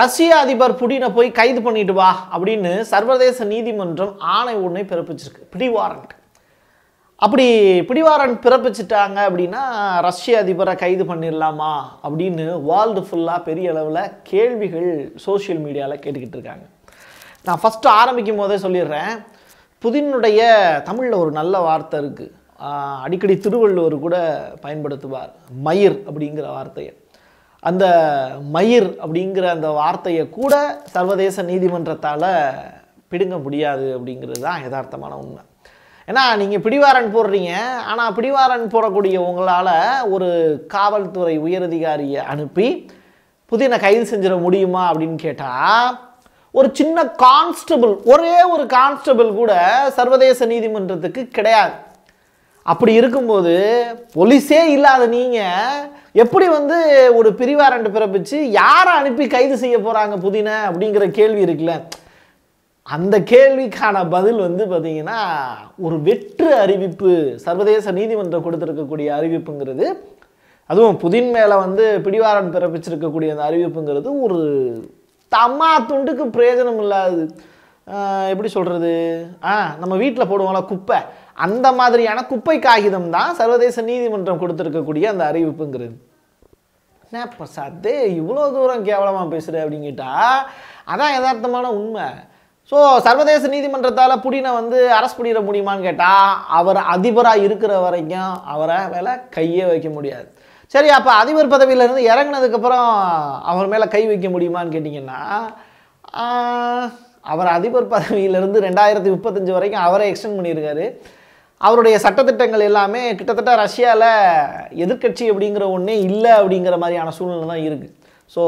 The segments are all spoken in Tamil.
ரஷ்ய அதிபர் புடினை போய் கைது பண்ணிட்டு வா அப்படின்னு சர்வதேச நீதிமன்றம் ஆணை ஒன்றை பிறப்பிச்சிருக்கு பிடிவாரண்ட் அப்படி பிடிவாரண்ட் பிறப்பிச்சிட்டாங்க அப்படின்னா ரஷ்ய அதிபரை கைது பண்ணிடலாமா அப்படின்னு வேர்ல்டு ஃபுல்லாக பெரிய அளவில் கேள்விகள் சோஷியல் மீடியாவில் கேட்டுக்கிட்டு இருக்காங்க நான் ஃபஸ்ட்டு ஆரம்பிக்கும் போதே சொல்லிடுறேன் புதினுடைய தமிழில் ஒரு நல்ல வார்த்தை இருக்குது அடிக்கடி திருவள்ளுவர் கூட பயன்படுத்துவார் மயிர் அப்படிங்கிற வார்த்தையை அந்த மயிர் அப்படிங்கிற அந்த வார்த்தையை கூட சர்வதேச நீதிமன்றத்தால் பிடுங்க முடியாது அப்படிங்கிறது தான் யதார்த்தமான உண்மை ஏன்னா நீங்கள் பிடிவாரன் போடுறீங்க ஆனால் பிடிவாரன் போடக்கூடிய உங்களால் ஒரு காவல்துறை உயரதிகாரியை அனுப்பி புதின கைது செஞ்சிட முடியுமா அப்படின்னு கேட்டால் ஒரு சின்ன கான்ஸ்டபிள் ஒரே ஒரு கான்ஸ்டபிள் கூட சர்வதேச நீதிமன்றத்துக்கு கிடையாது அப்படி இருக்கும்போது போலீஸே இல்லாத நீங்கள் எப்படி வந்து ஒரு பிரிவாரண்ட் பிறப்பிச்சு யாரை அனுப்பி கைது செய்ய போகிறாங்க புதின அப்படிங்கிற கேள்வி இருக்குல்ல அந்த கேள்விக்கான பதில் வந்து பார்த்திங்கன்னா ஒரு வெற்று அறிவிப்பு சர்வதேச நீதிமன்றம் கொடுத்துருக்கக்கூடிய அறிவிப்புங்கிறது அதுவும் புதின் மேலே வந்து பிடிவாரன் பிறப்பிச்சிருக்கக்கூடிய அந்த அறிவிப்புங்கிறது ஒரு தம்மா துண்டுக்கு பிரயோஜனம் இல்லாது எப்படி சொல்கிறது ஆ நம்ம வீட்டில் போடுவோம்ல குப்பை அந்த மாதிரியான குப்பை காகிதம் தான் சர்வதேச நீதிமன்றம் கொடுத்துருக்கக்கூடிய அந்த அறிவிப்புங்கிறது என்ன பிரசாத்து இவ்வளோ தூரம் கேவலமாக பேசுகிற அப்படின்னு கேட்டால் அதான் யதார்த்தமான உண்மை ஸோ சர்வதேச நீதிமன்றத்தால் புடினை வந்து அரெஸ்ட் பண்ணிட முடியுமான்னு கேட்டால் அவர் அதிபராக இருக்கிற வரைக்கும் அவரை மேலே கையே வைக்க முடியாது சரி அப்போ அதிபர் பதவியிலேருந்து இறங்கினதுக்கப்புறம் அவர் மேலே கை வைக்க முடியுமான்னு கேட்டிங்கன்னா அவர் அதிபர் பதவியிலேருந்து ரெண்டாயிரத்தி முப்பத்தஞ்சு வரைக்கும் அவரை எக்ஸ்டெண்ட் பண்ணியிருக்காரு அவருடைய சட்டத்திட்டங்கள் எல்லாமே கிட்டத்தட்ட ரஷ்யாவில் எதிர்கட்சி அப்படிங்கிற ஒன்றே இல்லை அப்படிங்கிற மாதிரியான சூழ்நிலை தான் இருக்குது ஸோ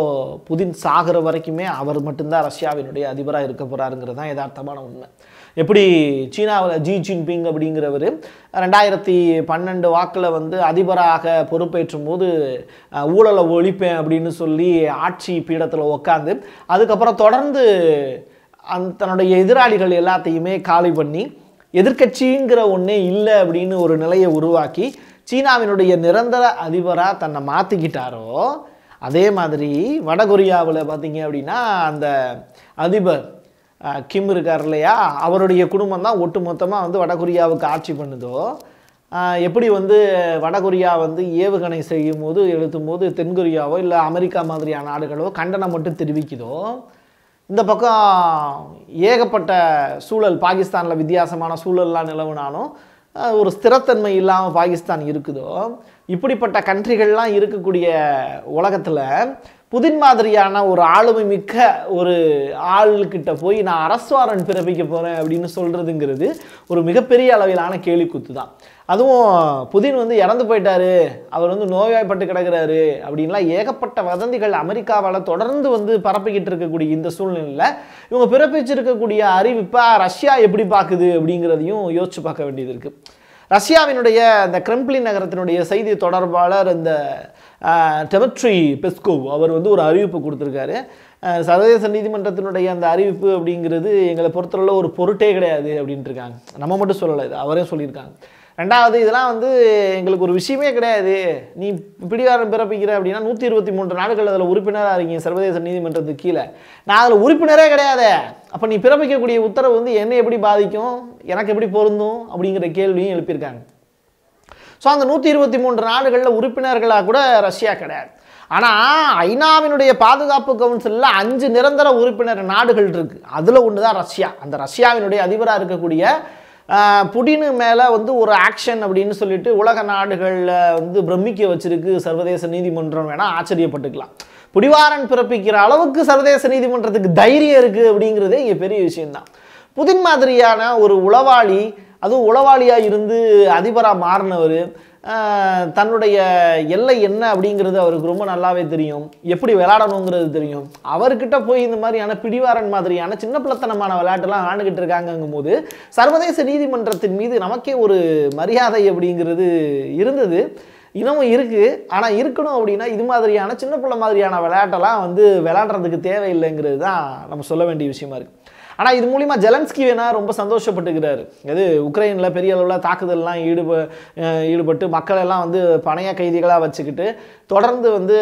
புதின் சாகிற வரைக்குமே அவர் மட்டும்தான் ரஷ்யாவினுடைய அதிபராக இருக்க போகிறாருங்கிறது தான் யதார்த்தமான உண்மை எப்படி சீனாவில் ஜி ஜின்பிங் அப்படிங்கிறவர் ரெண்டாயிரத்தி பன்னெண்டு வாக்கில் வந்து அதிபராக பொறுப்பேற்றும் போது ஊழலை ஒழிப்பேன் அப்படின்னு சொல்லி ஆட்சி பீடத்தில் உக்காந்து அதுக்கப்புறம் தொடர்ந்து அந் தன்னுடைய எதிராளிகள் எல்லாத்தையுமே காலி பண்ணி எதிர்கட்சிங்கிற ஒன்றே இல்லை அப்படின்னு ஒரு நிலையை உருவாக்கி சீனாவினுடைய நிரந்தர அதிபராக தன்னை மாற்றிக்கிட்டாரோ அதே மாதிரி வடகொரியாவில் பார்த்தீங்க அப்படின்னா அந்த அதிபர் கிம் இருக்கார் இல்லையா அவருடைய குடும்பம் தான் ஒட்டு மொத்தமாக வந்து வடகொரியாவுக்கு ஆட்சி பண்ணுதோ எப்படி வந்து வடகொரியா வந்து ஏவுகணை செய்யும் போது எழுத்தும் போது தென்கொரியாவோ இல்லை அமெரிக்கா மாதிரியான நாடுகளோ கண்டனம் மட்டும் தெரிவிக்குதோ இந்த பக்கம் ஏகப்பட்ட சூழல் பாகிஸ்தானில் வித்தியாசமான சூழல்லாம் நிலவுனாலும் ஒரு ஸ்திரத்தன்மை இல்லாமல் பாகிஸ்தான் இருக்குதோ இப்படிப்பட்ட கண்ட்ரிகள்லாம் இருக்கக்கூடிய உலகத்தில் புதின் மாதிரியான ஒரு ஆளுமை மிக்க ஒரு ஆளுக்கிட்ட போய் நான் அரசுவாரன் பிறப்பிக்க போகிறேன் அப்படின்னு சொல்கிறதுங்கிறது ஒரு மிகப்பெரிய அளவிலான கேலிக்குத்து தான் அதுவும் புதின் வந்து இறந்து போயிட்டாரு அவர் வந்து நோயாய்ப்பட்டு கிடக்கிறாரு அப்படின்லாம் ஏகப்பட்ட வதந்திகள் அமெரிக்காவால் தொடர்ந்து வந்து பரப்பிக்கிட்டு இருக்கக்கூடிய இந்த சூழ்நிலையில் இவங்க பிறப்பிச்சிருக்கக்கூடிய அறிவிப்பாக ரஷ்யா எப்படி பார்க்குது அப்படிங்கிறதையும் யோசிச்சு பார்க்க வேண்டியது இருக்குது ரஷ்யாவினுடைய அந்த கிரெம்ப்ளின் நகரத்தினுடைய செய்தி தொடர்பாளர் இந்த டெமட்ரி பெஸ்கோவ் அவர் வந்து ஒரு அறிவிப்பு கொடுத்துருக்காரு சர்வதேச நீதிமன்றத்தினுடைய அந்த அறிவிப்பு அப்படிங்கிறது எங்களை பொறுத்தளவு ஒரு பொருட்டே கிடையாது அப்படின்ட்டு இருக்காங்க நம்ம மட்டும் சொல்லலை இது அவரே சொல்லியிருக்காங்க ரெண்டாவது இதெல்லாம் வந்து எங்களுக்கு ஒரு விஷயமே கிடையாது நீ பிடிவாரம் பிறப்பிக்கிற அப்படின்னா நூற்றி இருபத்தி மூன்று நாடுகள் அதில் உறுப்பினராக இருக்கீங்க சர்வதேச நீதிமன்றத்துக்கு கீழே நான் அதில் உறுப்பினரே கிடையாது அப்போ நீ பிறப்பிக்கக்கூடிய உத்தரவு வந்து என்னை எப்படி பாதிக்கும் எனக்கு எப்படி பொருந்தும் அப்படிங்கிற கேள்வியும் எழுப்பியிருக்காங்க ஸோ அந்த நூற்றி இருபத்தி மூன்று நாடுகளில் உறுப்பினர்களாக கூட ரஷ்யா கிடையாது ஆனால் ஐநாவினுடைய பாதுகாப்பு கவுன்சிலில் அஞ்சு நிரந்தர உறுப்பினர் நாடுகள் இருக்குது அதில் ஒன்று தான் ரஷ்யா அந்த ரஷ்யாவினுடைய அதிபராக இருக்கக்கூடிய புடினு மேலே வந்து ஒரு ஆக்ஷன் அப்படின்னு சொல்லிட்டு உலக நாடுகளில் வந்து பிரமிக்க வச்சிருக்கு சர்வதேச நீதிமன்றம் வேணால் ஆச்சரியப்பட்டுக்கலாம் புடிவாரன் பிறப்பிக்கிற அளவுக்கு சர்வதேச நீதிமன்றத்துக்கு தைரியம் இருக்குது அப்படிங்கிறதே இங்கே பெரிய விஷயம்தான் புதின் மாதிரியான ஒரு உளவாளி அதுவும் உளவாளியாக இருந்து அதிபராக மாறினவர் தன்னுடைய எல்லை என்ன அப்படிங்கிறது அவருக்கு ரொம்ப நல்லாவே தெரியும் எப்படி விளாடணுங்கிறது தெரியும் அவர்கிட்ட போய் இந்த மாதிரியான பிடிவாரன் மாதிரியான சின்ன பிள்ளைத்தனமான விளையாட்டுலாம் ஆண்டுகிட்டு இருக்காங்கும் போது சர்வதேச நீதிமன்றத்தின் மீது நமக்கே ஒரு மரியாதை அப்படிங்கிறது இருந்தது இன்னமும் இருக்குது ஆனால் இருக்கணும் அப்படின்னா இது மாதிரியான சின்ன பிள்ளை மாதிரியான விளையாட்டெல்லாம் வந்து விளையாடுறதுக்கு தேவையில்லைங்கிறது தான் நம்ம சொல்ல வேண்டிய விஷயமா இருக்குது ஆனால் இது மூலிமா ஜெலன்ஸ்கி வேணா ரொம்ப சந்தோஷப்பட்டுக்கிறாரு அது உக்ரைனில் பெரிய அளவில் தாக்குதல்லாம் ஈடுப ஈடுபட்டு மக்களெல்லாம் வந்து பணைய கைதிகளாக வச்சுக்கிட்டு தொடர்ந்து வந்து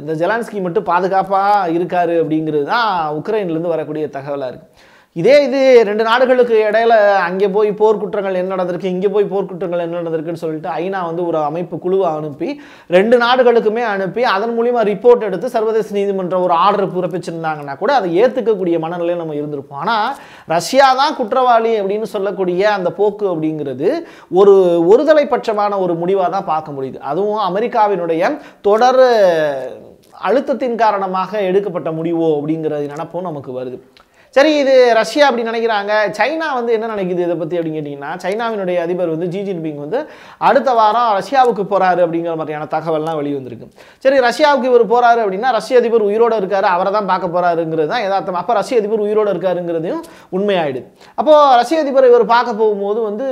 இந்த ஜெலான்ஸ்கி மட்டும் பாதுகாப்பாக இருக்காரு அப்படிங்கிறது தான் உக்ரைன்லேருந்து வரக்கூடிய தகவலாக இருக்குது இதே இது ரெண்டு நாடுகளுக்கு இடையில அங்கே போய் போர்க்குற்றங்கள் என்ன நடந்திருக்கு இங்கே போய் போர்க்குற்றங்கள் என்ன நடந்திருக்குன்னு சொல்லிட்டு ஐநா வந்து ஒரு அமைப்பு குழுவை அனுப்பி ரெண்டு நாடுகளுக்குமே அனுப்பி அதன் மூலியமாக ரிப்போர்ட் எடுத்து சர்வதேச நீதிமன்றம் ஒரு ஆர்டர் பிறப்பிச்சிருந்தாங்கன்னா கூட அதை ஏற்றுக்கக்கூடிய மனநிலையில் நம்ம இருந்திருப்போம் ஆனால் ரஷ்யா தான் குற்றவாளி அப்படின்னு சொல்லக்கூடிய அந்த போக்கு அப்படிங்கிறது ஒரு ஒருதலை பட்சமான ஒரு முடிவாக தான் பார்க்க முடியுது அதுவும் அமெரிக்காவினுடைய தொடர் அழுத்தத்தின் காரணமாக எடுக்கப்பட்ட முடிவோ அப்படிங்கிறது நினப்பும் நமக்கு வருது சரி இது ரஷ்யா அப்படின்னு நினைக்கிறாங்க சைனா வந்து என்ன நினைக்குது இதை பற்றி அப்படின்னு கேட்டிங்கன்னா சைனாவினுடைய அதிபர் வந்து ஜி ஜின்பிங் வந்து அடுத்த வாரம் ரஷ்யாவுக்கு போகிறாரு அப்படிங்கிற மாதிரியான தகவல்லாம் வெளிவந்திருக்கு சரி ரஷ்யாவுக்கு இவர் போகிறாரு அப்படின்னா ரஷ்ய அதிபர் உயிரோடு இருக்கார் அவரை தான் பார்க்க போகிறாருங்கிறது தான் எதார்த்தம் அப்போ ரஷ்ய அதிபர் உயிரோடு இருக்காருங்கிறதையும் உண்மையாயிடுது அப்போது ரஷ்ய அதிபர் இவர் பார்க்க போகும்போது வந்து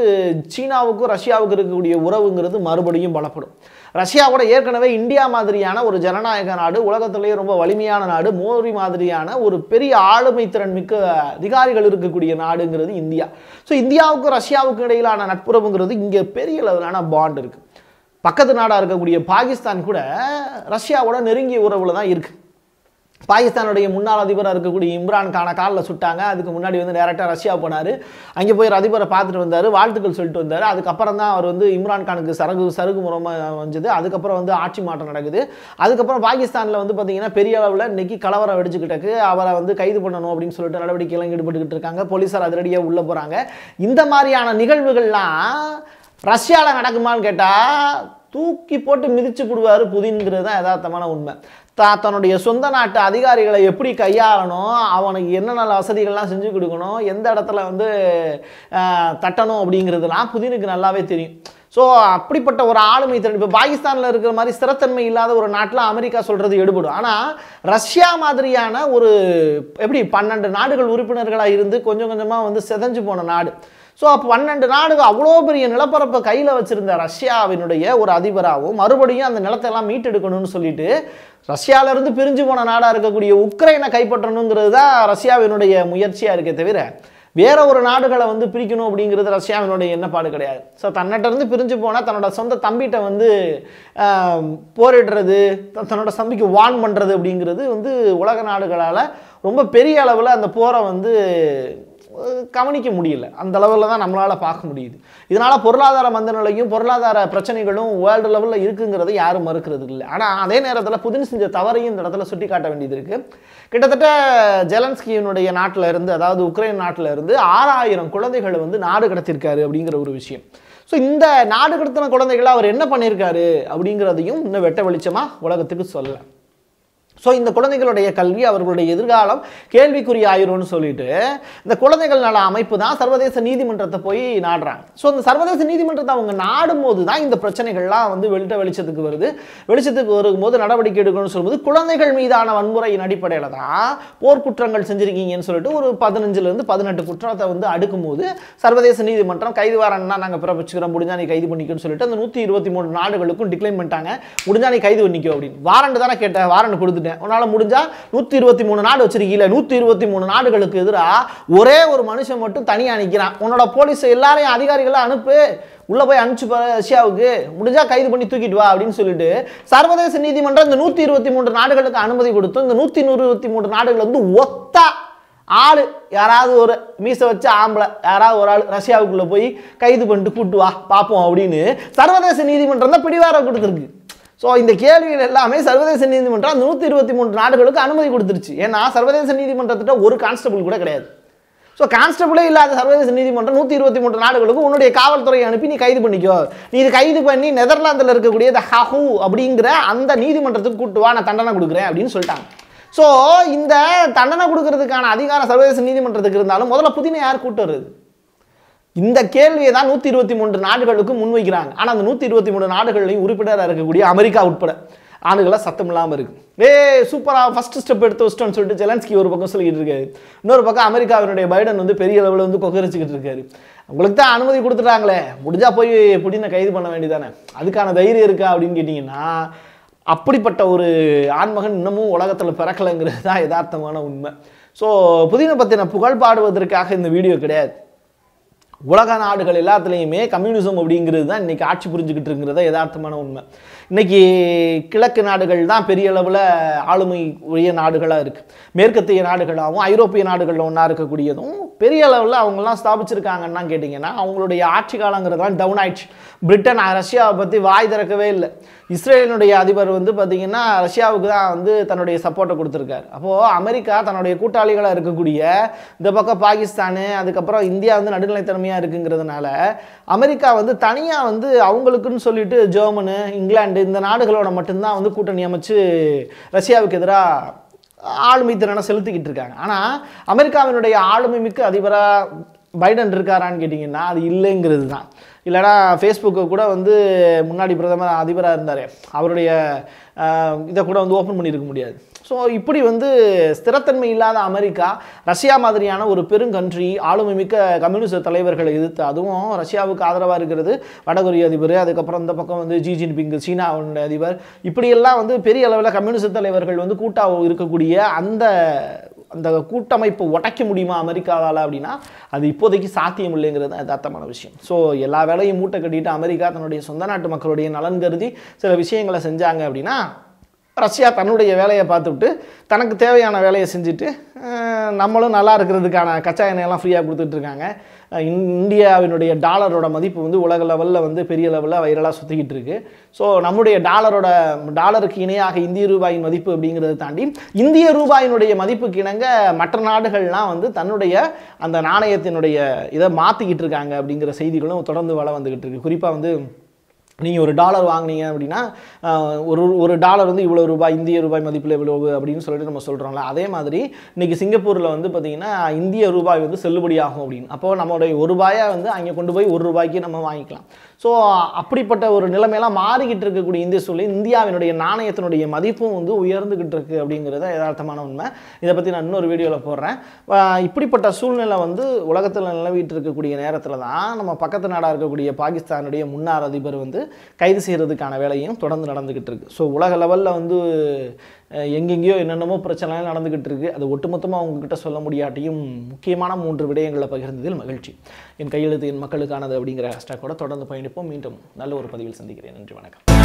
சீனாவுக்கும் ரஷ்யாவுக்கு இருக்கக்கூடிய உறவுங்கிறது மறுபடியும் பலப்படும் ரஷ்யாவோட ஏற்கனவே இந்தியா மாதிரியான ஒரு ஜனநாயக நாடு உலகத்திலேயே ரொம்ப வலிமையான நாடு மோரி மாதிரியான ஒரு பெரிய ஆளுமை திறன் மிக்க அதிகாரிகள் இருக்கக்கூடிய நாடுங்கிறது இந்தியா ஸோ இந்தியாவுக்கும் ரஷ்யாவுக்கும் இடையிலான நட்புறவுங்கிறது இங்கே பெரிய லெவலான பாண்ட் இருக்குது பக்கத்து நாடாக இருக்கக்கூடிய பாகிஸ்தான் கூட ரஷ்யாவோட நெருங்கிய உறவில் தான் இருக்குது பாகிஸ்தானுடைய முன்னாள் அதிபராக இருக்கக்கூடிய இம்ரான் கான காலில் சுட்டாங்க அதுக்கு முன்னாடி வந்து டேரக்டாக ரஷ்யா போனார் அங்கே போய் அதிபரை பார்த்துட்டு வந்தார் வாழ்த்துக்கள் சொல்லிட்டு வந்தார் அதுக்கப்புறம் தான் அவர் வந்து இம்ரான் கானுக்கு சரகு சரகு முறமாக வந்தது அதுக்கப்புறம் வந்து ஆட்சி மாற்றம் நடக்குது அதுக்கப்புறம் பாகிஸ்தானில் வந்து பார்த்திங்கன்னா பெரிய அளவில் இன்றைக்கி கலவரம் வெடிச்சுக்கிட்டக்கு அவரை வந்து கைது பண்ணணும் அப்படின்னு சொல்லிட்டு நடவடிக்கைலாம் ஈடுபட்டுக்கிட்டு இருக்காங்க போலீஸார் அதிரடியாக உள்ளே போகிறாங்க இந்த மாதிரியான நிகழ்வுகள்லாம் ரஷ்யாவில் நடக்குமான்னு கேட்டால் தூக்கி போட்டு மிதிச்சு விடுவார் புதின்கிறது தான் யதார்த்தமான உண்மை தன்னுடைய சொந்த நாட்டு அதிகாரிகளை எப்படி கையாளணும் அவனுக்கு என்னென்ன வசதிகள்லாம் செஞ்சு கொடுக்கணும் எந்த இடத்துல வந்து தட்டணும் அப்படிங்கிறதுலாம் புதினுக்கு நல்லாவே தெரியும் ஸோ அப்படிப்பட்ட ஒரு ஆளுமை திறன் இப்போ பாகிஸ்தானில் இருக்கிற மாதிரி ஸ்திரத்தன்மை இல்லாத ஒரு நாட்டில் அமெரிக்கா சொல்கிறது எடுபடும் ஆனால் ரஷ்யா மாதிரியான ஒரு எப்படி பன்னெண்டு நாடுகள் உறுப்பினர்களாக இருந்து கொஞ்சம் கொஞ்சமாக வந்து செதஞ்சு போன நாடு ஸோ அப்போ பன்னெண்டு நாடுகள் அவ்வளோ பெரிய நிலப்பரப்பை கையில் வச்சுருந்த ரஷ்யாவினுடைய ஒரு அதிபராகவும் மறுபடியும் அந்த நிலத்தெல்லாம் மீட்டெடுக்கணும்னு சொல்லிட்டு ரஷ்யாவிலேருந்து பிரிஞ்சு போன நாடாக இருக்கக்கூடிய உக்ரைனை கைப்பற்றணுங்கிறது தான் ரஷ்யாவினுடைய முயற்சியாக இருக்கே தவிர வேற ஒரு நாடுகளை வந்து பிரிக்கணும் அப்படிங்கிறது ரஷ்யாவினுடைய எண்ணப்பாடு கிடையாது ஸோ இருந்து பிரிஞ்சு போனால் தன்னோட சொந்த தம்பிகிட்ட வந்து போரிடுறது தன்னோட தம்பிக்கு வான் பண்ணுறது அப்படிங்கிறது வந்து உலக நாடுகளால் ரொம்ப பெரிய அளவில் அந்த போரை வந்து கவனிக்க முடியல அந்த லெவலில் தான் நம்மளால் பார்க்க முடியுது இதனால் பொருளாதார மந்த நிலையும் பொருளாதார பிரச்சனைகளும் வேர்ல்டு லெவலில் இருக்குங்கிறத யாரும் மறுக்கிறது இல்லை ஆனால் அதே நேரத்தில் புதின் செஞ்ச தவறையும் இந்த இடத்துல சுட்டி காட்ட வேண்டியது இருக்குது கிட்டத்தட்ட ஜெலன்ஸ்கியினுடைய நாட்டில் இருந்து அதாவது உக்ரைன் நாட்டில் இருந்து ஆறாயிரம் குழந்தைகளை வந்து நாடு கடத்திருக்காரு அப்படிங்கிற ஒரு விஷயம் ஸோ இந்த நாடு கடத்தின குழந்தைகளை அவர் என்ன பண்ணியிருக்காரு அப்படிங்கிறதையும் இன்னும் வெட்ட வெளிச்சமாக உலகத்துக்கு சொல்லலை ஸோ இந்த குழந்தைகளுடைய கல்வி அவர்களுடைய எதிர்காலம் கேள்விக்குறி ஆயிரும்னு சொல்லிட்டு இந்த குழந்தைகள் நல அமைப்பு தான் சர்வதேச நீதிமன்றத்தை போய் நாடுறாங்க ஸோ இந்த சர்வதேச நீதிமன்றத்தை அவங்க நாடும் போது தான் இந்த பிரச்சனைகள்லாம் வந்து வெளிட்ட வெளிச்சத்துக்கு வருது வெளிச்சத்துக்கு வரும்போது நடவடிக்கை எடுக்கணும்னு சொல்லும்போது குழந்தைகள் மீதான வன்முறையின் அடிப்படையில் தான் போர்க்குற்றங்கள் செஞ்சுருக்கீங்கன்னு சொல்லிட்டு ஒரு பதினஞ்சுலேருந்து பதினெட்டு குற்றத்தை வந்து அடுக்கும்போது சர்வதேச நீதிமன்றம் கைது வாரன்னா நாங்கள் பிறப்பிச்சுக்கிறோம் முடிஞ்சா நீ கைது பண்ணிக்கணும்னு சொல்லிட்டு அந்த நூற்றி இருபத்தி மூணு நாடுகளுக்கும் டிக்ளைன் பண்ணிட்டாங்க முடிஞ்சா நீ கைது பண்ணிக்கோ அப்படின்னு வாரண்ட் தானே கேட்ட வாரண்ட் கொடுத்துட்டு பண்ணிட்டேன் உன்னால் முடிஞ்சால் நூற்றி இருபத்தி மூணு நாடு வச்சிருக்கீல நூற்றி இருபத்தி மூணு நாடுகளுக்கு எதிராக ஒரே ஒரு மனுஷன் மட்டும் தனியாக நிற்கிறான் உன்னோட போலீஸ் எல்லாரையும் அதிகாரிகளை அனுப்பு உள்ளே போய் அனுப்பிச்சு ரஷ்யாவுக்கு முடிஞ்சால் கைது பண்ணி தூக்கிட்டு வா அப்படின்னு சொல்லிட்டு சர்வதேச நீதிமன்றம் இந்த நூற்றி இருபத்தி மூன்று நாடுகளுக்கு அனுமதி கொடுத்து இந்த நூற்றி இருபத்தி மூன்று நாடுகள் வந்து ஒத்தா ஆள் யாராவது ஒரு மீசை வச்ச ஆம்பளை யாராவது ஒரு ஆள் ரஷ்யாவுக்குள்ளே போய் கைது பண்ணிட்டு கூட்டு வா பார்ப்போம் அப்படின்னு சர்வதேச நீதிமன்றம் தான் பிடிவாரம் கொடுத்துருக்கு ஸோ இந்த கேள்விகள் எல்லாமே சர்வதேச நீதிமன்றம் அந்த நூற்றி இருபத்தி மூன்று நாடுகளுக்கு அனுமதி கொடுத்துருச்சு ஏன்னா சர்வதேச நீதிமன்றத்திட்ட ஒரு கான்ஸ்டபுள் கூட கிடையாது ஸோ கான்ஸ்டபிளே இல்லாத சர்வதேச நீதிமன்றம் நூற்றி இருபத்தி மூன்று நாடுகளுக்கு உன்னுடைய காவல்துறையை அனுப்பி நீ கைது பண்ணிக்கோ நீ இது கைது பண்ணி நெதர்லாந்தில் இருக்கக்கூடிய த ஹஹு அப்படிங்கிற அந்த நீதிமன்றத்துக்கு கூட்டு வா நான் தண்டனை கொடுக்குறேன் அப்படின்னு சொல்லிட்டாங்க ஸோ இந்த தண்டனை கொடுக்கறதுக்கான அதிகாரம் சர்வதேச நீதிமன்றத்துக்கு இருந்தாலும் முதல்ல புதினை யார் கூட்டு வருது இந்த கேள்வியை தான் நூற்றி இருபத்தி மூன்று நாடுகளுக்கு முன்வைக்கிறாங்க ஆனால் அந்த நூற்றி இருபத்தி மூணு நாடுகளையும் உறுப்பினராக இருக்கக்கூடிய அமெரிக்கா உட்பட ஆண்டுகளாக சத்தம் இல்லாமல் இருக்குது ஏ சூப்பராக ஃபஸ்ட் ஸ்டெப் எடுத்து வச்சிட்டோம்னு சொல்லிட்டு ஜெலன்ஸ்கி ஒரு பக்கம் சொல்லிக்கிட்டு இருக்காரு இன்னொரு பக்கம் அமெரிக்காவினுடைய பைடன் வந்து பெரிய அளவில் வந்து கொகரிச்சுக்கிட்டு இருக்காரு உங்களுக்கு தான் அனுமதி கொடுத்துட்டாங்களே முடிஞ்சா போய் புடின கைது பண்ண வேண்டியதானே அதுக்கான தைரியம் இருக்கா அப்படின்னு கேட்டிங்கன்னா அப்படிப்பட்ட ஒரு ஆண்மகன் இன்னமும் உலகத்தில் பிறக்கலைங்கிறது தான் யதார்த்தமான உண்மை ஸோ புதின பற்றின புகழ் பாடுவதற்காக இந்த வீடியோ கிடையாது உலக நாடுகள் எல்லாத்துலேயுமே கம்யூனிசம் அப்படிங்கிறது தான் இன்றைக்கி ஆட்சி புரிஞ்சுக்கிட்டு இருக்கிறத யதார்த்தமான உண்மை இன்றைக்கி கிழக்கு நாடுகள் தான் பெரிய அளவில் ஆளுமை உரிய நாடுகளாக இருக்குது மேற்கத்திய நாடுகளாகவும் ஐரோப்பிய நாடுகளில் ஒன்றா இருக்கக்கூடியதும் பெரிய அளவில் அவங்களாம் ஸ்தாபிச்சிருக்காங்கன்னா கேட்டிங்கன்னா அவங்களுடைய ஆட்சி தான் டவுன் ஆயிடுச்சு பிரிட்டன் ரஷ்யாவை பற்றி வாய் திறக்கவே இல்லை இஸ்ரேலினுடைய அதிபர் வந்து பார்த்திங்கன்னா ரஷ்யாவுக்கு தான் வந்து தன்னுடைய சப்போர்ட்டை கொடுத்துருக்காரு அப்போது அமெரிக்கா தன்னுடைய கூட்டாளிகளாக இருக்கக்கூடிய இந்த பக்கம் பாகிஸ்தானு அதுக்கப்புறம் இந்தியா வந்து நடுநிலைத்தன்மையாக இருக்குங்கிறதுனால அமெரிக்கா வந்து தனியாக வந்து அவங்களுக்குன்னு சொல்லிட்டு ஜெர்மனு இங்கிலாந்து அண்டு இந்த நாடுகளோட மட்டும்தான் வந்து கூட்டணி அமைச்சு ரஷ்யாவுக்கு எதிராக ஆளுமை திறனை செலுத்திக்கிட்டு இருக்காங்க ஆனால் அமெரிக்காவினுடைய ஆளுமை மிக்க அதிபராக பைடன் இருக்காரான்னு கேட்டிங்கன்னா அது இல்லைங்கிறது தான் இல்லைனா ஃபேஸ்புக்கு கூட வந்து முன்னாடி பிரதமர் அதிபராக இருந்தார் அவருடைய இதை கூட வந்து ஓப்பன் பண்ணியிருக்க முடியாது ஸோ இப்படி வந்து ஸ்திரத்தன்மை இல்லாத அமெரிக்கா ரஷ்யா மாதிரியான ஒரு பெருங்கன்ட்ரி ஆளுமை மிக்க கம்யூனிஸ்ட் தலைவர்களை எதிர்த்து அதுவும் ரஷ்யாவுக்கு ஆதரவாக இருக்கிறது வடகொரிய அதிபர் அதுக்கப்புறம் இந்த பக்கம் வந்து ஜி ஜின்பிங் சீனாவுடைய அதிபர் இப்படியெல்லாம் வந்து பெரிய அளவில் கம்யூனிஸ்ட் தலைவர்கள் வந்து கூட்டாக இருக்கக்கூடிய அந்த அந்த கூட்டமைப்பு உடைக்க முடியுமா அமெரிக்காவால் அப்படின்னா அது இப்போதைக்கு சாத்தியம் இல்லைங்கிறது யதார்த்தமான விஷயம் ஸோ எல்லா வேலையும் மூட்டை கட்டிட்டு அமெரிக்கா தன்னுடைய சொந்த நாட்டு மக்களுடைய நலன் கருதி சில விஷயங்களை செஞ்சாங்க அப்படின்னா ரஷ்யா தன்னுடைய வேலையை பார்த்துட்டு தனக்கு தேவையான வேலையை செஞ்சுட்டு நம்மளும் நல்லா இருக்கிறதுக்கான கச்சா எண்ணெயெல்லாம் ஃப்ரீயாக கொடுத்துட்ருக்காங்க இந்தியாவினுடைய டாலரோட மதிப்பு வந்து உலக லெவலில் வந்து பெரிய லெவலில் வைரலாக சுற்றிக்கிட்டு இருக்குது ஸோ நம்முடைய டாலரோட டாலருக்கு இணையாக இந்திய ரூபாயின் மதிப்பு அப்படிங்கிறத தாண்டி இந்திய ரூபாயினுடைய மதிப்புக்கு இணங்க மற்ற நாடுகள்லாம் வந்து தன்னுடைய அந்த நாணயத்தினுடைய இதை மாற்றிக்கிட்டு இருக்காங்க அப்படிங்கிற செய்திகளும் தொடர்ந்து வள வந்துக்கிட்டு இருக்குது குறிப்பாக வந்து நீங்கள் ஒரு டாலர் வாங்கினீங்க அப்படின்னா ஒரு ஒரு டாலர் வந்து இவ்வளோ ரூபாய் இந்திய ரூபாய் மதிப்பில் இவ்வளவு அப்படின்னு சொல்லிட்டு நம்ம சொல்கிறோம்ல அதே மாதிரி இன்றைக்கி சிங்கப்பூரில் வந்து பார்த்திங்கன்னா இந்திய ரூபாய் வந்து செல்லுபடியாகும் அப்படின்னு அப்போது நம்மளுடைய ஒரு ரூபாயை வந்து அங்கே கொண்டு போய் ஒரு ரூபாய்க்கு நம்ம வாங்கிக்கலாம் ஸோ அப்படிப்பட்ட ஒரு நிலைமையெல்லாம் மாறிக்கிட்டு இருக்கக்கூடிய இந்திய சூழலில் இந்தியாவினுடைய நாணயத்தினுடைய மதிப்பும் வந்து உயர்ந்துக்கிட்டு இருக்குது அப்படிங்கிறது யதார்த்தமான உண்மை இதை பற்றி நான் இன்னொரு வீடியோவில் போடுறேன் இப்படிப்பட்ட சூழ்நிலை வந்து உலகத்தில் நிலவிட்டு இருக்கக்கூடிய நேரத்தில் தான் நம்ம பக்கத்து நாடாக இருக்கக்கூடிய பாகிஸ்தானுடைய முன்னாள் அதிபர் வந்து கைது செய்கிறதுக்கான வேலையும் தொடர்ந்து நடந்துக்கிட்டு இருக்குது ஸோ உலக லெவலில் வந்து எங்கெங்கேயோ என்னென்னமோ பிரச்சனைலாம் நடந்துக்கிட்டு இருக்குது அது ஒட்டுமொத்தமாக அவங்கக்கிட்ட சொல்ல முடியாட்டியும் முக்கியமான மூன்று விடயங்களை பகிர்ந்ததில் மகிழ்ச்சி என் கையெழுத்து என் மக்களுக்கானது அப்படிங்கிற கூட தொடர்ந்து பயணிப்போம் மீண்டும் நல்ல ஒரு பதிவில் சந்திக்கிறேன் நன்றி வணக்கம்